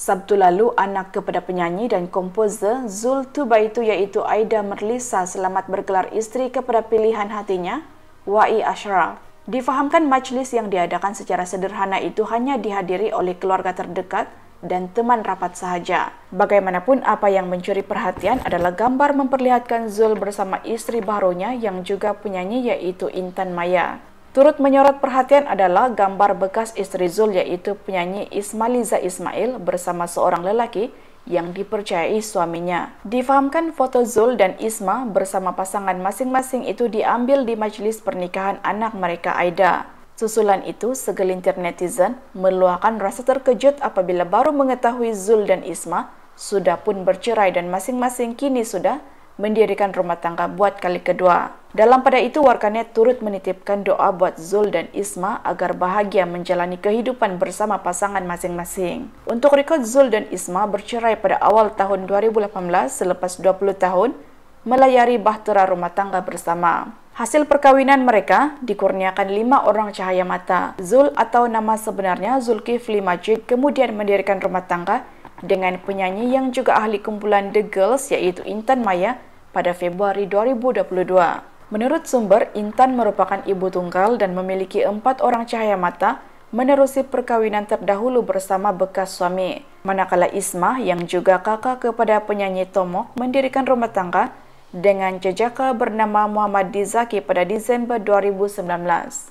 Sabtu lalu, anak kepada penyanyi dan komposer Zul Tubaitu iaitu Aida Merlisa selamat bergelar isteri kepada pilihan hatinya, Wai Ashraf. Difahamkan majlis yang diadakan secara sederhana itu hanya dihadiri oleh keluarga terdekat dan teman rapat sahaja. Bagaimanapun apa yang mencuri perhatian adalah gambar memperlihatkan Zul bersama istri barunya yang juga penyanyi yaitu Intan Maya. Turut menyorot perhatian adalah gambar bekas istri Zul iaitu penyanyi Ismaliza Ismail bersama seorang lelaki yang dipercayai suaminya. Difahamkan foto Zul dan Isma bersama pasangan masing-masing itu diambil di majlis pernikahan anak mereka Aida. Susulan itu, segelintir netizen meluahkan rasa terkejut apabila baru mengetahui Zul dan Isma sudah pun bercerai dan masing-masing kini sudah mendirikan rumah tangga buat kali kedua. Dalam pada itu, warganet turut menitipkan doa buat Zul dan Isma agar bahagia menjalani kehidupan bersama pasangan masing-masing. Untuk rekod Zul dan Isma bercerai pada awal tahun 2018 selepas 20 tahun melayari bahtera rumah tangga bersama. Hasil perkawinan mereka dikurniakan lima orang cahaya mata. Zul atau nama sebenarnya Zulkifli Majid kemudian mendirikan rumah tangga dengan penyanyi yang juga ahli kumpulan The Girls yaitu Intan Maya pada Februari 2022. Menurut sumber, Intan merupakan ibu tunggal dan memiliki empat orang cahaya mata menerusi perkawinan terdahulu bersama bekas suami. Manakala Isma, yang juga kakak kepada penyanyi Tomok, mendirikan rumah tangga dengan jejaka bernama Muhammad Dizaki pada Disember 2019.